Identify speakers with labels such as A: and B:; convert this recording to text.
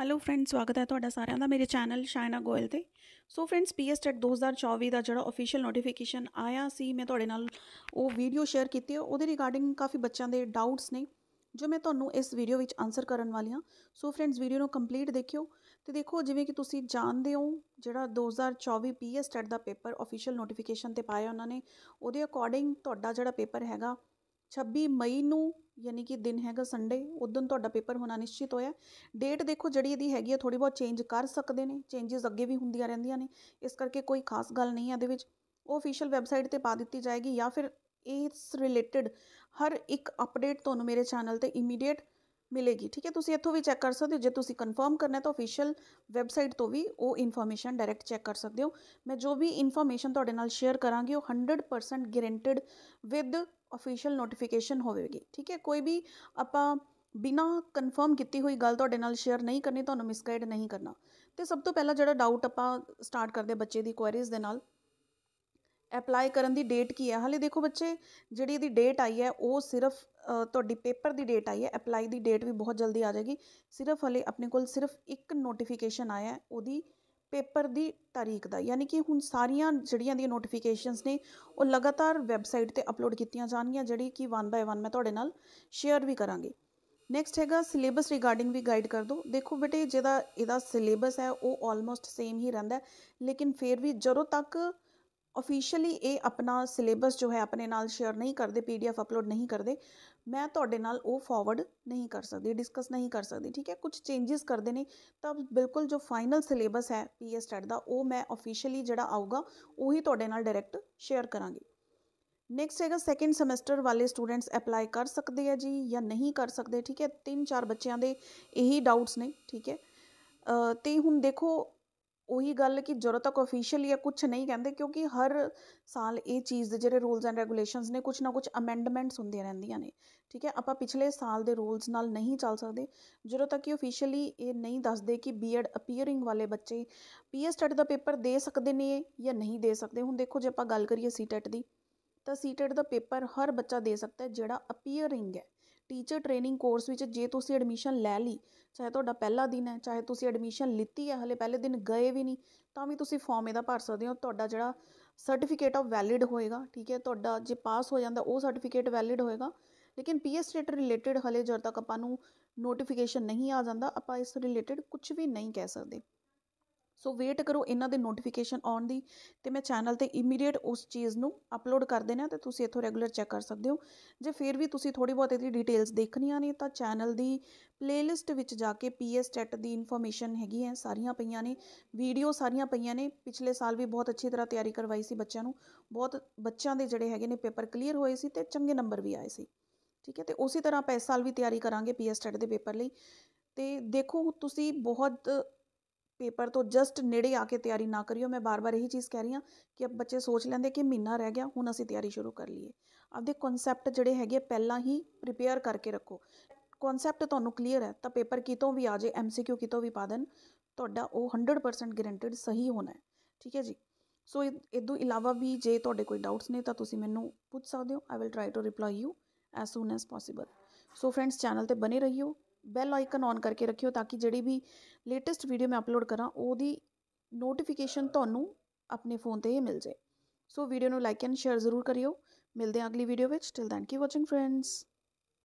A: hello friends ਸਵਾਗਤ ਹੈ ਤੁਹਾਡਾ ਸਾਰਿਆਂ ਦਾ ਮੇਰੇ ਚੈਨਲ ਸ਼ਾਇਨਾ ਗੋਇਲ ਤੇ ਸੋ ਫਰੈਂਡਸ ਪੀਐਸ ਟੈਟ 2024 ਦਾ ਜਿਹੜਾ ਅਫੀਸ਼ੀਅਲ ਨੋਟੀਫਿਕੇਸ਼ਨ ਆਇਆ ਸੀ ਮੈਂ ਤੁਹਾਡੇ ਨਾਲ ਉਹ ਵੀਡੀਓ ਸ਼ੇਅਰ ਕੀਤੀ ਹੈ ਉਹਦੇ ਰਿਗਾਰਡਿੰਗ ਕਾਫੀ ਬੱਚਿਆਂ ਦੇ ਡਾਊਟਸ ਨੇ ਜੋ ਮੈਂ ਤੁਹਾਨੂੰ ਇਸ ਵੀਡੀਓ ਵਿੱਚ ਆਨਸਰ ਕਰਨ ਵਾਲੀ ਹਾਂ ਸੋ ਫਰੈਂਡਸ ਵੀਡੀਓ ਨੂੰ ਕੰਪਲੀਟ ਦੇਖਿਓ ਤੇ ਦੇਖੋ ਜਿਵੇਂ ਕਿ ਤੁਸੀਂ ਜਾਣਦੇ ਹੋ ਜਿਹੜਾ 2024 ਪੀਐਸ ਟੈਟ ਦਾ ਪੇਪਰ ਅਫੀਸ਼ੀਅਲ ਨੋਟੀਫਿਕੇਸ਼ਨ ਤੇ ਪਾਇਆ ਉਹਨਾਂ ਨੇ ਉਹਦੇ ਅਕੋਰਡਿੰਗ ਤੁਹਾਡਾ ਜਿਹੜਾ ਪੇਪਰ ਹੈਗਾ 26 ਮਈ ਨੂੰ ਯਾਨੀ ਕਿ ਦਿਨ ਹੈਗਾ ਸੰਡੇ ਉਦੋਂ ਤੁਹਾਡਾ ਪੇਪਰ ਹੋਣਾ ਨਿਸ਼ਚਿਤ ਹੋਇਆ ਡੇਟ ਦੇਖੋ ਜਿਹੜੀ ਇਹਦੀ ਹੈਗੀ ਆ ਥੋੜੀ ਬਹੁਤ ਚੇਂਜ ਕਰ ਸਕਦੇ ਨੇ ਚੇਂजेस ਅੱਗੇ ਵੀ ਹੁੰਦੀਆਂ ਰਹਿੰਦੀਆਂ ਨੇ ਇਸ ਕਰਕੇ ਕੋਈ ਖਾਸ ਗੱਲ ਨਹੀਂ ਆ ਇਹਦੇ ਵਿੱਚ ਉਹ ਅਫੀਸ਼ੀਅਲ ਵੈਬਸਾਈਟ ਤੇ ਪਾ ਦਿੱਤੀ ਜਾਏਗੀ ਜਾਂ ਫਿਰ ਇਸ ਰਿਲੇਟਡ ਹਰ ਇੱਕ ਅਪਡੇਟ ਤੁਹਾਨੂੰ ਮੇਰੇ ਚੈਨਲ ਤੇ ਇਮੀਡੀਏਟ ਮਿਲੇਗੀ ਠੀਕ ਹੈ ਤੁਸੀਂ ਇੱਥੋਂ ਵੀ ਚੈੱਕ ਕਰ ਸਕਦੇ ਹੋ ਜੇ ਤੁਸੀਂ ਕਨਫਰਮ ਕਰਨਾ ਤਾਂ ਅਫੀਸ਼ੀਅਲ ਵੈਬਸਾਈਟ ਤੋਂ ਵੀ ਉਹ ਇਨਫੋਰਮੇਸ਼ਨ ਡਾਇਰੈਕਟ ਚੈੱਕ ਕਰ ਸਕਦੇ ਹੋ ਮੈਂ ਜੋ ਵੀ ਇਨਫੋਰਮੇਸ਼ਨ ਤੁਹਾਡੇ ਨਾਲ ਸ਼ੇਅਰ ਕਰਾਂਗੀ ਉਹ 100% ਗਰੰਟਡ ਵਿਦ ਅਫੀਸ਼ੀਅਲ ਨੋਟੀਫਿਕੇਸ਼ਨ ਹੋਵੇਗੀ ਠੀਕ ਹੈ ਕੋਈ ਵੀ ਆਪਾਂ ਬਿਨਾ ਕਨਫਰਮ ਕੀਤੀ ਹੋਈ ਗੱਲ ਤੁਹਾਡੇ ਨਾਲ ਸ਼ੇਅਰ ਨਹੀਂ ਕਰਨੀ ਤੁਹਾਨੂੰ ਮਿਸਗਾਈਡ ਨਹੀਂ ਕਰਨਾ ਤੇ ਸਭ ਤੋਂ ਪਹਿਲਾਂ ਜਿਹੜਾ ਡਾਊਟ ਆਪਾਂ ਸਟਾਰਟ ਕਰਦੇ ਬੱਚੇ ਦੀ ਕੁਐਰੀਜ਼ ਦੇ ਨਾਲ ਅਪਲਾਈ ਕਰਨ ਦੀ ਡੇਟ ਕੀ ਹੈ ਹਲੇ ਦੇਖੋ ਬੱਚੇ ਜਿਹੜੀ ਇਹਦੀ ਡੇਟ ਆਈ ਹੈ ਉਹ ਸਿਰਫ ਤੁਹਾਡੀ ਪੇਪਰ ਦੀ ਡੇਟ ਆਈ ਹੈ ਅਪਲਾਈ ਦੀ ਡੇਟ ਵੀ ਬਹੁਤ ਜਲਦੀ ਆ ਜਾਏਗੀ ਸਿਰਫ ਹਲੇ ਆਪਣੇ ਕੋਲ ਸਿਰਫ ਇੱਕ ਨੋਟੀਫਿਕੇਸ਼ਨ ਆਇਆ ਉਹਦੀ ਪੇਪਰ ਦੀ ਤਾਰੀਖ ਦਾ ਯਾਨੀ ਕਿ ਹੁਣ ਸਾਰੀਆਂ ਜਿਹੜੀਆਂ ਦੀਆਂ ਨੋਟੀਫਿਕੇਸ਼ਨਸ ਨੇ ਉਹ ਲਗਾਤਾਰ ਵੈਬਸਾਈਟ ਤੇ ਅਪਲੋਡ ਕੀਤੀਆਂ ਜਾਣਗੀਆਂ ਜਿਹੜੀ ਕਿ 1 ਬਾਈ 1 ਮੈਂ ਤੁਹਾਡੇ ਨਾਲ ਸ਼ੇਅਰ ਵੀ ਕਰਾਂਗੀ ਨੈਕਸਟ ਹੈਗਾ ਸਿਲੇਬਸ ਰਿਗਾਰਡਿੰਗ ਵੀ ਗਾਈਡ ਕਰ ਦੋ ਦੇਖੋ ਬੇਟੇ ਜਿਹਦਾ ਇਹਦਾ ਸਿਲੇਬਸ ਹੈ ਉਹ ਆਲਮੋਸਟ ਸੇਮ ਹੀ ਰਹਿੰਦਾ ਲੇਕਿਨ ਫੇਰ ਵੀ ਜਦੋਂ ਤੱਕ ਆਫੀਸ਼ੀਅਲੀ ਇਹ ਆਪਣਾ ਸਿਲੇਬਸ ਜੋ ਹੈ ਆਪਣੇ ਨਾਲ ਸ਼ੇਅਰ ਨਹੀਂ ਕਰਦੇ ਪੀਡੀਐਫ ਅਪਲੋਡ ਨਹੀਂ ਕਰਦੇ ਮੈਂ ਤੁਹਾਡੇ ਨਾਲ ਉਹ ਫਾਰਵਰਡ ਨਹੀਂ ਕਰ ਸਕਦੀ ਡਿਸਕਸ ਨਹੀਂ ਕਰ ਸਕਦੀ ਠੀਕ ਹੈ ਕੁਝ ਚੇਂजेस ਕਰਦੇ ਨੇ ਤਾਂ ਬਿਲਕੁਲ ਜੋ ਫਾਈਨਲ ਸਿਲੇਬਸ ਹੈ ਪੀਐਸ ਸਟੈਟ ਦਾ ਉਹ ਮੈਂ ਆਫੀਸ਼ੀਅਲੀ ਜਿਹੜਾ ਆਊਗਾ ਉਹੀ ਤੁਹਾਡੇ ਨਾਲ ਡਾਇਰੈਕਟ ਸ਼ੇਅਰ ਕਰਾਂਗੀ ਨੈਕਸਟ ਹੈਗਾ ਸੈਕੰਡ ਸੈਮੈਸਟਰ ਵਾਲੇ ਸਟੂਡੈਂਟਸ ਅਪਲਾਈ ਕਰ ਸਕਦੇ ਆ ਜੀ ਜਾਂ ਨਹੀਂ ਕਰ ਸਕਦੇ ਠੀਕ ਹੈ ਤਿੰਨ ਚਾਰ ਬੱਚਿਆਂ ਦੇ ਇਹੀ ਡਾਊਟਸ ਨੇ ਠੀਕ ਹੈ ਤੇ ਹੁਣ ਦੇਖੋ ਉਹੀ ਗੱਲ ਕਿ ਜਦੋਂ ਤੱਕ ਅਫੀਸ਼ੀਅਲ ਜਾਂ ਕੁਝ ਨਹੀਂ ਕਹਿੰਦੇ ਕਿਉਂਕਿ ਹਰ ਸਾਲ ਇਹ ਚੀਜ਼ ਦੇ ਜਿਹੜੇ ਰੂਲਸ ਐਂਡ ਰੈਗੂਲੇਸ਼ਨਸ ਨੇ ਕੁਝ ਨਾ ਕੁਝ ਅਮੈਂਡਮੈਂਟਸ ਹੁੰਦੀਆਂ ਰਹਿੰਦੀਆਂ ਨੇ ਠੀਕ ਹੈ ਆਪਾਂ ਪਿਛਲੇ ਸਾਲ ਦੇ ਰੂਲਸ ਨਾਲ ਨਹੀਂ ਚੱਲ ਸਕਦੇ ਜਦੋਂ ਤੱਕ ਕਿ ਅਫੀਸ਼ੀਅਲੀ ਇਹ ਨਹੀਂ ਦੱਸਦੇ ਕਿ ਬੀਐਡ ਅਪੀਅਰਿੰਗ ਵਾਲੇ ਬੱਚੇ ਪੀਐਸ ਟੈਟ ਦਾ ਪੇਪਰ ਦੇ ਸਕਦੇ ਨੇ ਜਾਂ ਨਹੀਂ ਦੇ ਸਕਦੇ ਹੁਣ ਦੇਖੋ ਜੇ ਆਪਾਂ ਗੱਲ ਕਰੀਏ ਸੀਟੈਟ ਦੀ ਤਾਂ ਸੀਟੈਟ ਦਾ ਪੇਪਰ ਹਰ ਬੱਚਾ ਦੇ ਸਕਦਾ ਹੈ ਜਿਹੜਾ ਅਪੀਅਰਿੰਗ ਹੈ ਟੀਚਰ ਟ੍ਰੇਨਿੰਗ ਕੋਰਸ ਵਿੱਚ ਜੇ ਤੁਸੀਂ ਐਡਮਿਸ਼ਨ ਲੈ ਲਈ ਚਾਹੇ ਤੁਹਾਡਾ ਪਹਿਲਾ ਦਿਨ ਹੈ ਚਾਹੇ ਤੁਸੀਂ ਐਡਮਿਸ਼ਨ ਲਿੱਤੀ ਹੈ ਹਲੇ ਪਹਿਲੇ ਦਿਨ ਗਏ ਵੀ ਨਹੀਂ ਤਾਂ ਵੀ ਤੁਸੀਂ ਫਾਰਮ ਇਹਦਾ ਭਰ ਸਕਦੇ ਹੋ ਤੁਹਾਡਾ ਜਿਹੜਾ ਸਰਟੀਫਿਕੇਟ ਆਫ ਵੈਲਿਡ ਹੋਏਗਾ ਠੀਕ ਹੈ ਤੁਹਾਡਾ ਜੇ ਪਾਸ ਹੋ ਜਾਂਦਾ ਉਹ ਸਰਟੀਫਿਕੇਟ ਵੈਲਿਡ ਹੋਏਗਾ ਲੇਕਿਨ ਪੀਐਸ ਸਟੇਟ ਰਿਲੇਟਡ ਹਲੇ ਜਦ ਤੱਕ ਆਪਾਂ ਨੂੰ ਨੋਟੀਫਿਕੇਸ਼ਨ ਨਹੀਂ ਆ ਜਾਂਦਾ ਆਪਾਂ ਇਸ ਰਿਲੇਟਡ ਕੁਝ ਵੀ ਨਹੀਂ ਕਹਿ ਸਕਦੇ ਸੋ ਵੇਟ ਕਰੋ ਇਹਨਾਂ ਦੇ ਨੋਟੀਫਿਕੇਸ਼ਨ ਆਉਣ ਦੀ ਤੇ ਮੈਂ ਚੈਨਲ ਤੇ ਇਮੀਡੀਏਟ ਉਸ ਚੀਜ਼ ਨੂੰ ਅਪਲੋਡ ਕਰ ਦੇਣਾ ਤੇ ਤੁਸੀਂ ਇਥੋਂ ਰੈਗੂਲਰ ਚੈੱਕ ਕਰ ਸਕਦੇ ਹੋ ਜੇ ਫਿਰ ਵੀ ਤੁਸੀਂ ਥੋੜੀ ਬਹੁਤ ਇਹਦੀ ਡਿਟੇਲਸ ਦੇਖਣੀਆਂ ਨੇ ਤਾਂ ਚੈਨਲ ਦੀ ਪਲੇਲਿਸਟ ਵਿੱਚ ਜਾ ਕੇ ਪੀਐਸ ਟੈਟ ਦੀ ਇਨਫੋਰਮੇਸ਼ਨ ਹੈਗੀ ਹੈ ਸਾਰੀਆਂ ਪਈਆਂ ਨੇ ਵੀਡੀਓ ਸਾਰੀਆਂ ਪਈਆਂ ਨੇ ਪਿਛਲੇ ਸਾਲ ਵੀ ਬਹੁਤ ਅੱਛੀ ਤਰ੍ਹਾਂ ਤਿਆਰੀ ਕਰਵਾਈ ਸੀ ਬੱਚਿਆਂ ਨੂੰ ਬਹੁਤ ਬੱਚਿਆਂ ਦੇ ਜਿਹੜੇ ਹੈਗੇ ਨੇ ਪੇਪਰ ਕਲੀਅਰ ਹੋਏ ਸੀ ਤੇ ਚੰਗੇ ਨੰਬਰ ਵੀ ਆਏ ਸੀ ਠੀਕ ਹੈ ਤੇ ਉਸੇ ਤਰ੍ਹਾਂ ਆਪਾਂ ਇਸ ਸਾਲ ਵੀ ਤਿਆਰੀ ਕਰਾਂਗੇ ਪੀਐਸ ਟੈਟ ਦੇ ਪੇਪਰ ਲਈ ਤੇ ਦੇਖੋ ਤੁਸੀਂ ਬਹੁਤ ਪੇਪਰ ਤੋਂ ਜਸਟ ਨੇੜੇ ਆ ਕੇ ਤਿਆਰੀ ਨਾ ਕਰਿਓ ਮੈਂ ਬਾਰ-ਬਾਰ ਇਹੀ ਚੀਜ਼ ਕਹਿ ਰਹੀ ਹਾਂ ਕਿ ਅਬ ਬੱਚੇ ਸੋਚ ਲੈਂਦੇ ਕਿ ਮਹੀਨਾ ਰਹਿ ਗਿਆ ਹੁਣ ਅਸੀਂ ਤਿਆਰੀ ਸ਼ੁਰੂ ਕਰ ਲਈਏ ਆਪਦੇ ਕਨਸੈਪਟ ਜਿਹੜੇ ਹੈਗੇ ਪਹਿਲਾਂ ਹੀ ਪ੍ਰਿਪੇਅਰ ਕਰਕੇ ਰੱਖੋ ਕਨਸੈਪਟ ਤੁਹਾਨੂੰ ਕਲੀਅਰ ਹੈ ਤਾਂ ਪੇਪਰ ਕਿਤੋਂ ਵੀ ਆ ਜੇ ਐਮਸੀਕਿਊ ਕਿਤੋਂ ਵੀ ਪਾਦਨ ਤੁਹਾਡਾ ਉਹ 100% ਗਾਰੰਟਡ ਸਹੀ ਹੋਣਾ ਹੈ ਠੀਕ ਹੈ ਜੀ ਸੋ ਇਦੋਂ ਇਲਾਵਾ ਵੀ ਜੇ ਤੁਹਾਡੇ ਕੋਈ ਡਾਊਟਸ ਨੇ ਤਾਂ ਤੁਸੀਂ ਮੈਨੂੰ ਪੁੱਛ ਸਕਦੇ ਹੋ I will try to reply you as soon as possible so friends channel ਤੇ ਬਨੇ ਰਹੀਓ ਬੈਲ ਆਈਕਨ ਔਨ ਕਰਕੇ ਰੱਖਿਓ ਤਾਂ ਕਿ ਜਿਹੜੀ ਵੀ ਲੇਟੈਸਟ ਵੀਡੀਓ ਮੈਂ ਅਪਲੋਡ ਕਰਾਂ ਉਹਦੀ ਨੋਟੀਫਿਕੇਸ਼ਨ ਤੁਹਾਨੂੰ ਆਪਣੇ ਫੋਨ ਤੇ ਹੀ ਮਿਲ ਜਾਏ ਸੋ ਵੀਡੀਓ ਨੂੰ ਲਾਈਕ ਐਂਡ ਸ਼ੇਅਰ ਜ਼ਰੂਰ ਕਰਿਓ ਮਿਲਦੇ ਹਾਂ ਅਗਲੀ ਵੀਡੀਓ ਵਿੱਚ till then keep watching friends